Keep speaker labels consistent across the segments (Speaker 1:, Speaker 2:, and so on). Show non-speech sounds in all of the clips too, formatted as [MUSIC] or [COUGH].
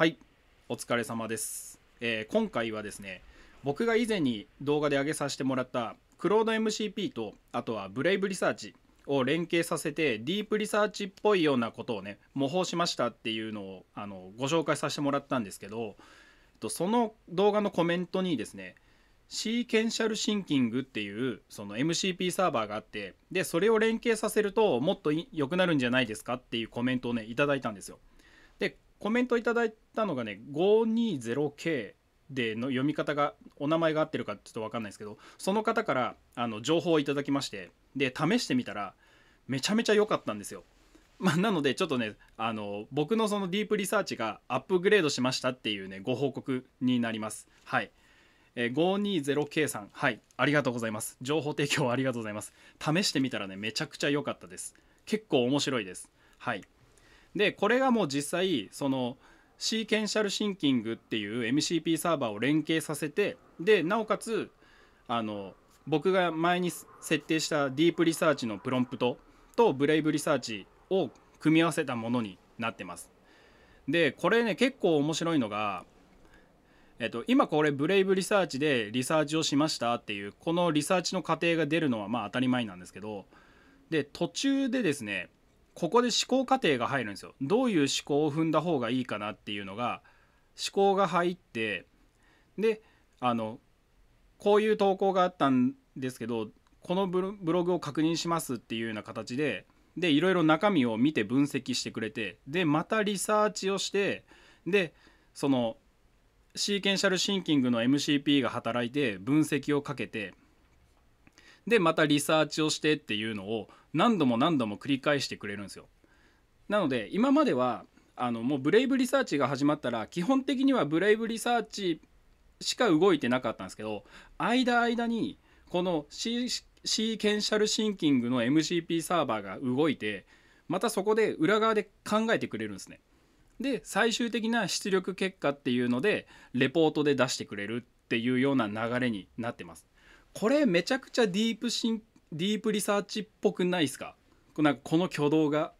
Speaker 1: はいお疲れ様です、えー、今回はですね僕が以前に動画で上げさせてもらったクロード MCP とあとはブレイブリサーチを連携させてディープリサーチっぽいようなことをね模倣しましたっていうのをあのご紹介させてもらったんですけどその動画のコメントにですねシーケンシャルシンキングっていうその MCP サーバーがあってでそれを連携させるともっと良くなるんじゃないですかっていうコメントをね頂いたんですよ。コメントいただいたのがね 520K での読み方がお名前が合ってるかちょっと分かんないですけどその方からあの情報をいただきましてで試してみたらめちゃめちゃ良かったんですよ。[LAUGHS] まあ、なのでちょっとねあの僕のそのディープリサーチがアップグレードしましたっていうねご報告になります。はい、え 520K さんはいありがとうございます。情報提供ありがとうございます。試してみたらねめちゃくちゃ良かったです。結構面白いです。はい。でこれがもう実際そのシーケンシャルシンキングっていう MCP サーバーを連携させてでなおかつあの僕が前に設定したディープリサーチのプロンプトとブレイブリサーチを組み合わせたものになってます。でこれね結構面白いのが、えっと、今これブレイブリサーチでリサーチをしましたっていうこのリサーチの過程が出るのはまあ当たり前なんですけどで途中でですねここで思考過程が入るんですよどういう思考を踏んだ方がいいかなっていうのが思考が入ってであのこういう投稿があったんですけどこのブログを確認しますっていうような形ででいろいろ中身を見て分析してくれてでまたリサーチをしてでそのシーケンシャルシンキングの MCP が働いて分析をかけてでまたリサーチをしてっていうのを何度も何度も繰り返してくれるんですよ。なので今まではあのもうブレイブリサーチが始まったら基本的にはブレイブリサーチしか動いてなかったんですけど間間にこのシーケンシャルシンキングの MCP サーバーが動いてまたそこで裏側で考えてくれるんですね。で最終的な出力結果っていうのでレポートで出してくれるっていうような流れになってます。これめちゃくちゃディープシンディープリサーチっぽくないですかなんかこの挙動が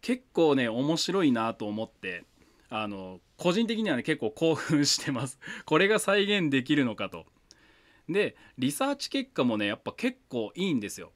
Speaker 1: 結構ね面白いなと思ってあの個人的にはね結構興奮してます [LAUGHS] これが再現できるのかとでリサーチ結果もねやっぱ結構いいんですよ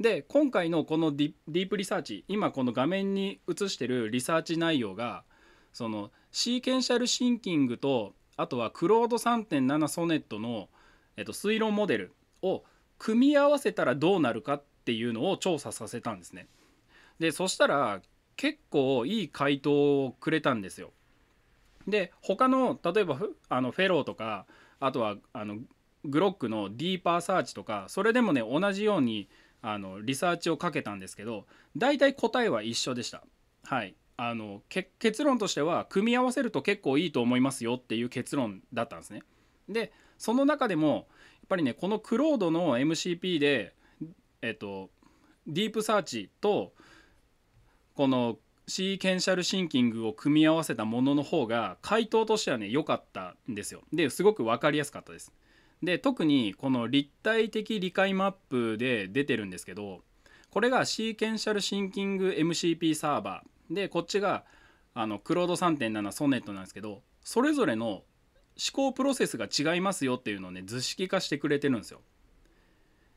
Speaker 1: で今回のこのディープリサーチ今この画面に映してるリサーチ内容がそのシーケンシャルシンキングとあとはクロード3.7ソネットの、えっと、推論モデルを組み合わせたらどうなるかっていうのを調査させたんですね。でそしたら結構いい回答をくれたんですよ。で他の例えばあのフェローとかあとはあのグロックのディーパーサーチとかそれでもね同じようにあのリサーチをかけたんですけど大体答えは一緒でした。はいあの結論としては組み合わせると結構いいと思いますよっていう結論だったんですね。でその中でもぱりねこのクロードの MCP でえっとディープサーチとこのシーケンシャルシンキングを組み合わせたものの方が回答としてはね良かったんですよ。ですごく分かりやすかったです。で特にこの立体的理解マップで出てるんですけどこれがシーケンシャルシンキング MCP サーバーでこっちがあのクロード3.7ソネットなんですけどそれぞれの考プロセスが違いますよっていうのをね図式化してくれてるんですよ。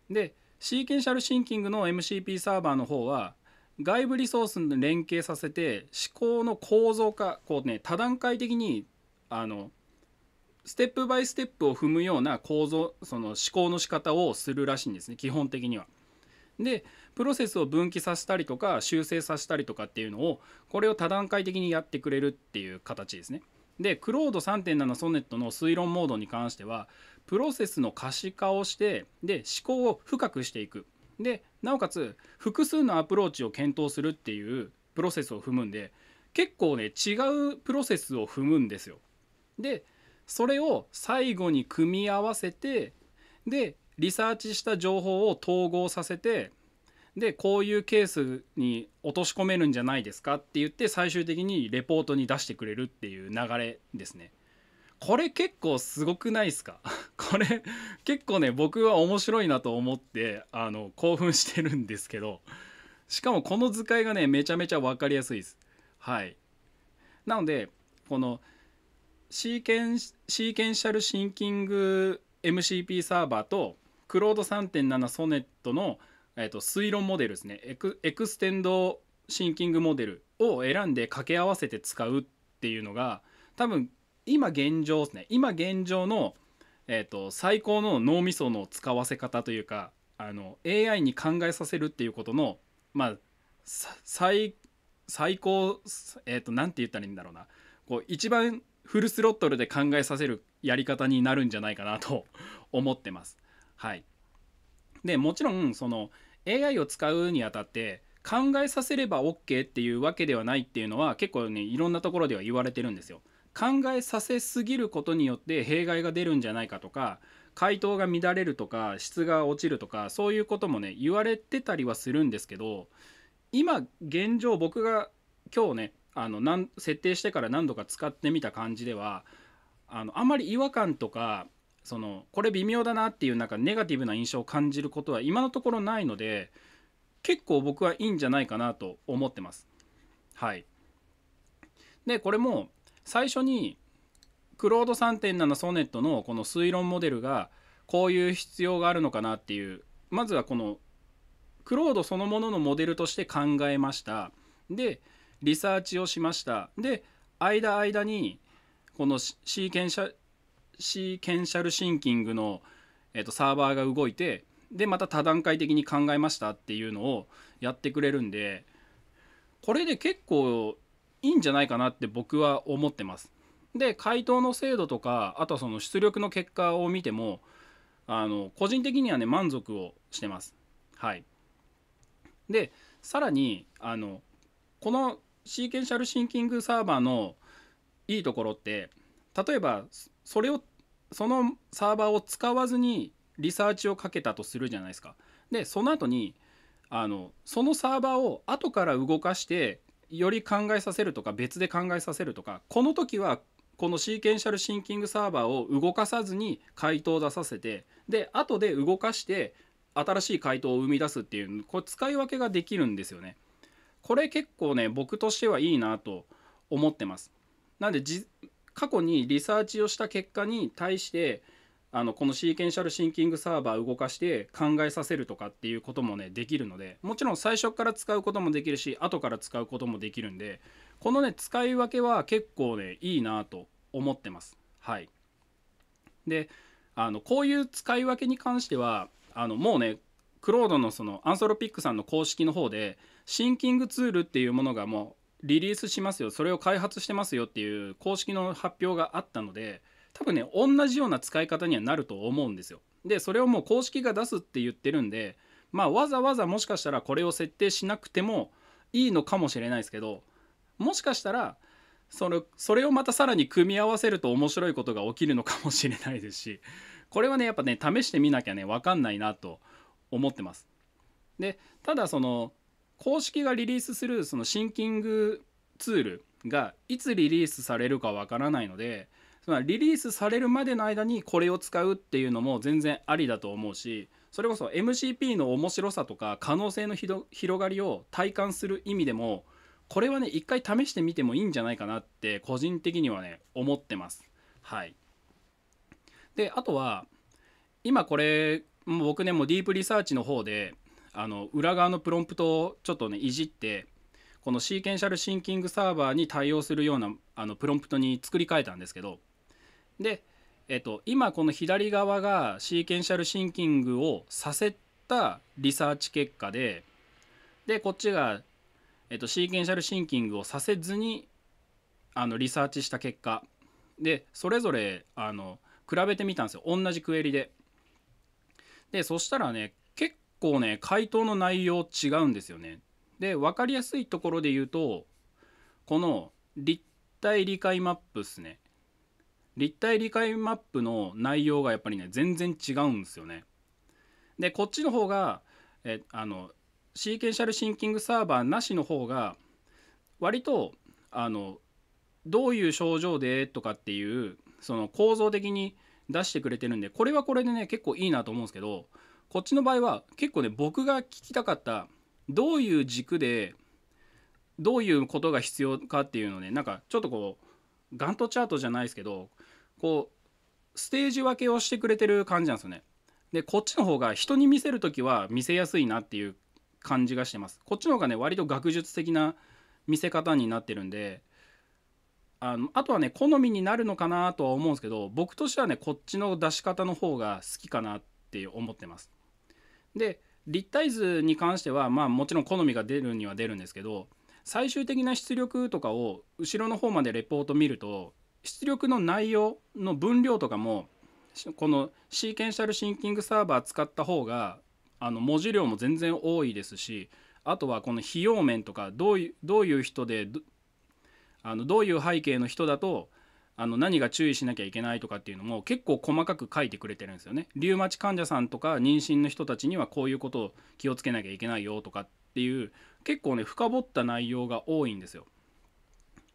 Speaker 1: でシーケンシャルシンキングの MCP サーバーの方は外部リソースに連携させて思考の構造化こうね多段階的にあのステップバイステップを踏むような構造その思考の仕方をするらしいんですね基本的には。でプロセスを分岐させたりとか修正させたりとかっていうのをこれを多段階的にやってくれるっていう形ですね。でクロード3.7ソネットの推論モードに関してはプロセスの可視化をしてで思考を深くしていくでなおかつ複数のアプローチを検討するっていうプロセスを踏むんで結構ね違うプロセスを踏むんですよ。でそれを最後に組み合わせてでリサーチした情報を統合させてでこういうケースに落とし込めるんじゃないですかって言って最終的にレポートに出してくれるっていう流れですね。これ結構すごくないですか [LAUGHS] これ結構ね僕は面白いなと思ってあの興奮してるんですけどしかもこの図解がねめちゃめちゃ分かりやすいです。はい、なのでこのシーケンシャルシンキング MCP サーバーとクロード3.7ソネットの「えーと、推論モデルですねエクエクステンドシンキングモデルを選んで掛け合わせて使うっていうのが多分今現状ですね今現状の、えーと、最高の脳みその使わせ方というかあの AI に考えさせるっていうことのまあ最最高えっ、ー、と何て言ったらいいんだろうなこう一番フルスロットルで考えさせるやり方になるんじゃないかなと思ってます。はい、でもちろんその AI を使うにあたって考えさせれば OK っていうわけではないっていうのは結構ねいろんなところでは言われてるんですよ。考えさせすぎることによって弊害が出るんじゃないかとか回答が乱れるとか質が落ちるとかそういうこともね言われてたりはするんですけど今現状僕が今日ねあの設定してから何度か使ってみた感じではあのあんまり違和感とかそのこれ微妙だなっていうなんかネガティブな印象を感じることは今のところないので結構僕はいいんじゃないかなと思ってます。はい、でこれも最初にクロード3.7ソネットのこの推論モデルがこういう必要があるのかなっていうまずはこのクロードそのもののモデルとして考えましたでリサーチをしましたで間間にこのシーケンシャシーケンシャルシンキングの、えー、とサーバーが動いてでまた多段階的に考えましたっていうのをやってくれるんでこれで結構いいんじゃないかなって僕は思ってます。で回答の精度とかあとはその出力の結果を見てもあの個人的にはね満足をしてます。はい、でさらにあのこのシーケンシャルシンキングサーバーのいいところって例えばそれをそのサーバーを使わずにリサーチをかけたとするじゃないですか。でその後にあのそのサーバーを後から動かしてより考えさせるとか別で考えさせるとかこの時はこのシーケンシャルシンキングサーバーを動かさずに回答を出させてで後で動かして新しい回答を生み出すっていうこれ使い分けができるんですよね。これ結構ね僕としてはいいなと思ってます。なんで過去にリサーチをした結果に対してあのこのシーケンシャルシンキングサーバー動かして考えさせるとかっていうこともねできるのでもちろん最初から使うこともできるし後から使うこともできるんでこのね使い分けは結構ねいいなと思ってますはいであのこういう使い分けに関してはあのもうねクロードのそのアンソロピックさんの公式の方でシンキングツールっていうものがもうリリースしますよそれを開発してますよっていう公式の発表があったので多分ね同じような使い方にはなると思うんですよ。でそれをもう公式が出すって言ってるんで、まあ、わざわざもしかしたらこれを設定しなくてもいいのかもしれないですけどもしかしたらそれそれをまたさらに組み合わせると面白いことが起きるのかもしれないですしこれはねやっぱね試してみなきゃね分かんないなと思ってます。でただその公式がリリースするそのシンキングツールがいつリリースされるかわからないのでつまりリリースされるまでの間にこれを使うっていうのも全然ありだと思うしそれこそ MCP の面白さとか可能性の広がりを体感する意味でもこれはね一回試してみてもいいんじゃないかなって個人的にはね思ってます。はいであとは今これ僕ねもうディープリサーチの方であの裏側のプロンプトをちょっとねいじってこのシーケンシャルシンキングサーバーに対応するようなあのプロンプトに作り変えたんですけどで、えっと、今この左側がシーケンシャルシンキングをさせたリサーチ結果ででこっちが、えっと、シーケンシャルシンキングをさせずにあのリサーチした結果でそれぞれあの比べてみたんですよ同じクエリで。でそしたらね構ね回答の内容違うんですよね。で分かりやすいところで言うとこの立体理解マップですね。立体理解マップの内容がやっぱりね全然違うんですよね。でこっちの方がえあのシーケンシャルシンキングサーバーなしの方が割とあのどういう症状でとかっていうその構造的に出してくれてるんでこれはこれでね結構いいなと思うんですけどこっちの場合は結構ね僕が聞きたかったどういう軸でどういうことが必要かっていうのねなんかちょっとこうガントチャートじゃないですけどこうステージ分けをしてくれてる感じなんですよね。でこっちの方が人に見せる時は見せやすいなっていう感じがしてます。こっちの方がね割と学術的な見せ方になってるんであのあとはね好みになるのかなとは思うんですけど僕としてはねこっちの出し方の方が好きかなって思ってます。で立体図に関してはまあもちろん好みが出るには出るんですけど最終的な出力とかを後ろの方までレポート見ると出力の内容の分量とかもこのシーケンシャルシンキングサーバー使った方があの文字量も全然多いですしあとはこの費用面とかどういうどういう人であのどういう背景の人だとあの何が注意しなきゃいけないとかっていうのも結構細かく書いてくれてるんですよね。リウマチ患者さんとか妊娠の人たちにはこういうことを気をつけなきゃいけないよとかっていう結構ね深掘った内容が多いんですよ。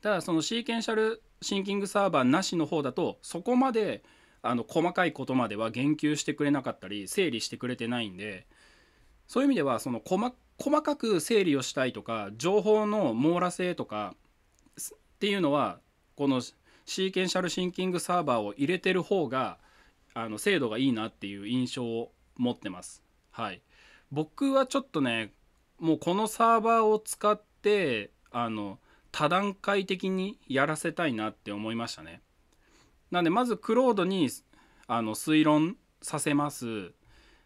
Speaker 1: ただそのシーケンシャルシンキングサーバーなしの方だとそこまであの細かいことまでは言及してくれなかったり整理してくれてないんでそういう意味ではその細かく整理をしたいとか情報の網羅性とかっていうのはこのシーケンシャルシンキングサーバーを入れてる方があの精度がいいなっていう印象を持ってます。はい、僕はちょっとねもうこのサーバーを使ってあの多段階的にやらせたいなって思いましたね。なんでまずクロードにあの推論させます。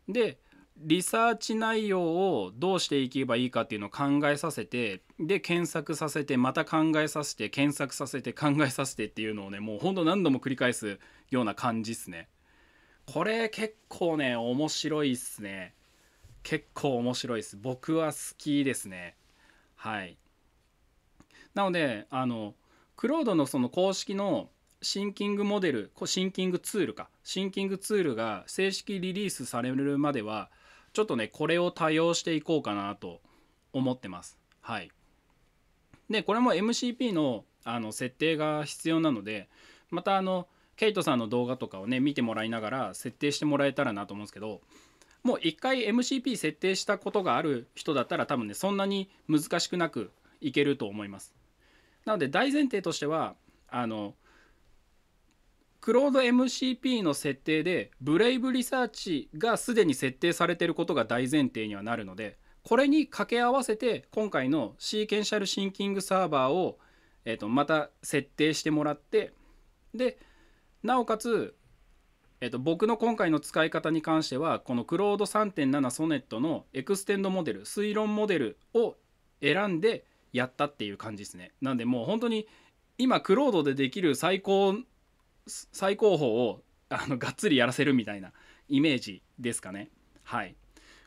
Speaker 1: でリサーチ内容をどうしていけばいいかっていうのを考えさせてで検索させてまた考えさせて検索させて考えさせてっていうのをねもうほんと何度も繰り返すような感じっすねこれ結構ね面白いっすね結構面白いっす僕は好きですねはいなのであのクロードのその公式のシンキングモデルシンキングツールかシンキングツールが正式リリースされるまではちょっとねこれを多用していこうかなと思ってますはいでこれも MCP のあの設定が必要なのでまたあのケイトさんの動画とかをね見てもらいながら設定してもらえたらなと思うんですけどもう一回 MCP 設定したことがある人だったら多分ねそんなに難しくなくいけると思いますなので大前提としてはあのクロード MCP の設定でブレイブリサーチがすでに設定されていることが大前提にはなるのでこれに掛け合わせて今回のシーケンシャルシンキングサーバーを、えー、とまた設定してもらってでなおかつ、えー、と僕の今回の使い方に関してはこのクロード3.7ソネットのエクステンドモデル推論モデルを選んでやったっていう感じですね。なんでもう本当に今クロードでできる最高最高峰をあのがっつりやらせるみたいなイメージですかね。はい、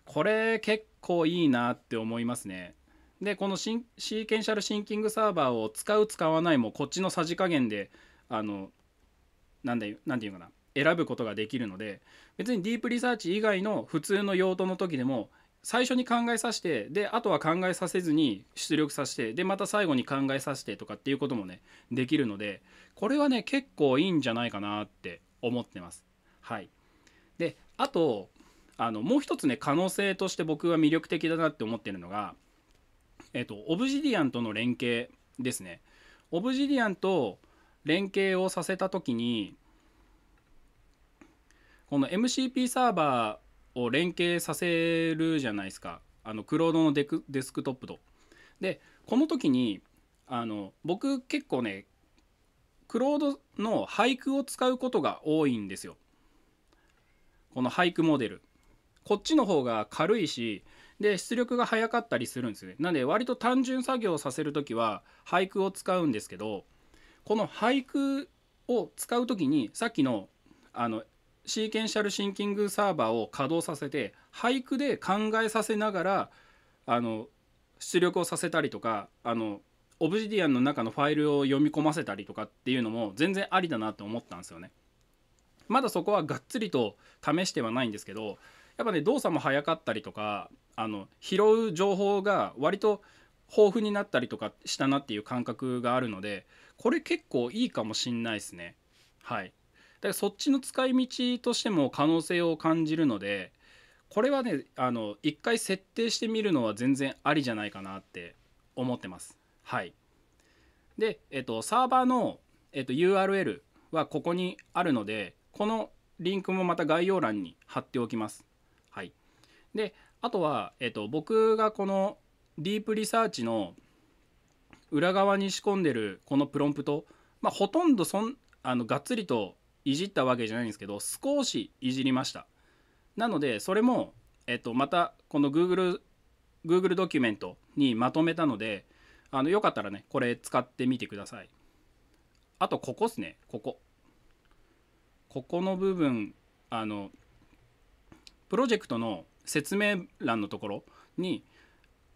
Speaker 1: これ結構いいなって思いますね。でこのシーケンシャルシンキングサーバーを使う使わないもこっちのさじ加減であの何でて言うかな選ぶことができるので別にディープリサーチ以外の普通の用途の時でも最初に考えさせてであとは考えさせずに出力させてでまた最後に考えさせてとかっていうこともねできるのでこれはね結構いいんじゃないかなって思ってます。はい、であとあのもう一つね可能性として僕は魅力的だなって思ってるのが、えっと、オブジディアンとの連携ですね。オブジディアンと連携をさせた時にこの MCP サーバーを連携させるじゃないですかあのクロードのデクデスクトップと。でこの時にあの僕結構ねクロードの俳句を使うことが多いんですよ。この俳句モデル。こっちの方が軽いしで出力が早かったりするんですね。なので割と単純作業をさせる時は俳句を使うんですけどこの俳句を使う時にさっきのあのシーケンシャルシンキングサーバーを稼働させて俳句で考えさせながらあの出力をさせたりとかあのオブジディアンの中のファイルを読み込ませたりとかっていうのも全然ありだなと思ったんですよね。まだそこはがっつりと試してはないんですけどやっぱね動作も早かったりとかあの拾う情報が割と豊富になったりとかしたなっていう感覚があるのでこれ結構いいかもしんないですね。はい、からそっちの使い道としても可能性を感じるのでこれはねあの一回設定してみるのは全然ありじゃないかなって思ってますはいで、えっと、サーバーの、えっと、URL はここにあるのでこのリンクもまた概要欄に貼っておきますはいであとは、えっと、僕がこのディープリサーチの裏側に仕込んでるこのプロンプト、まあ、ほとんどそんあのがっつりといじったわけじゃないんですけど少しいじりましたなのでそれも、えっと、またこの Google, Google ドキュメントにまとめたのであのよかったらねこれ使ってみてくださいあとここっすねここここの部分あのプロジェクトの説明欄のところに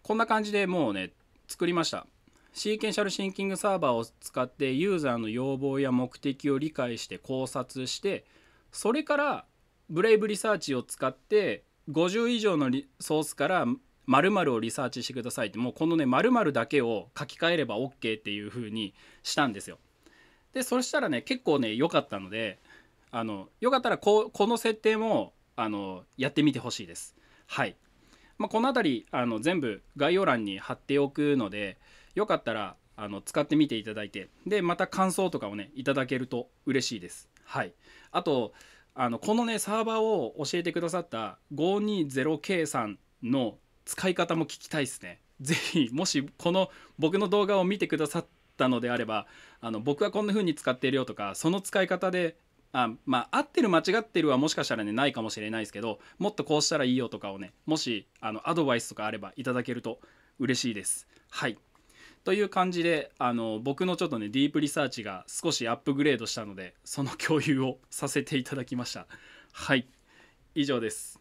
Speaker 1: こんな感じでもうね作りましたシーケンシャルシンキングサーバーを使ってユーザーの要望や目的を理解して考察してそれからブレイブリサーチを使って50以上のソースから〇〇をリサーチしてくださいってもうこのね〇〇だけを書き換えれば OK っていう風にしたんですよ。でそしたらね結構ね良かったのであのよかったらここの設定もあのやってみてほしいです。はい。まあ、この辺りあの全部概要欄に貼っておくのでよかったらあの使ってみていただいてでまた感想とかをねいただけると嬉しいですはいあとあのこのねサーバーを教えてくださった 520K さんの使い方も聞きたいですね是非もしこの僕の動画を見てくださったのであればあの僕はこんな風に使っているよとかその使い方であまあ合ってる間違ってるはもしかしたらねないかもしれないですけどもっとこうしたらいいよとかをねもしあのアドバイスとかあればいただけると嬉しいですはいという感じであの僕のちょっとねディープリサーチが少しアップグレードしたのでその共有をさせていただきましたはい以上です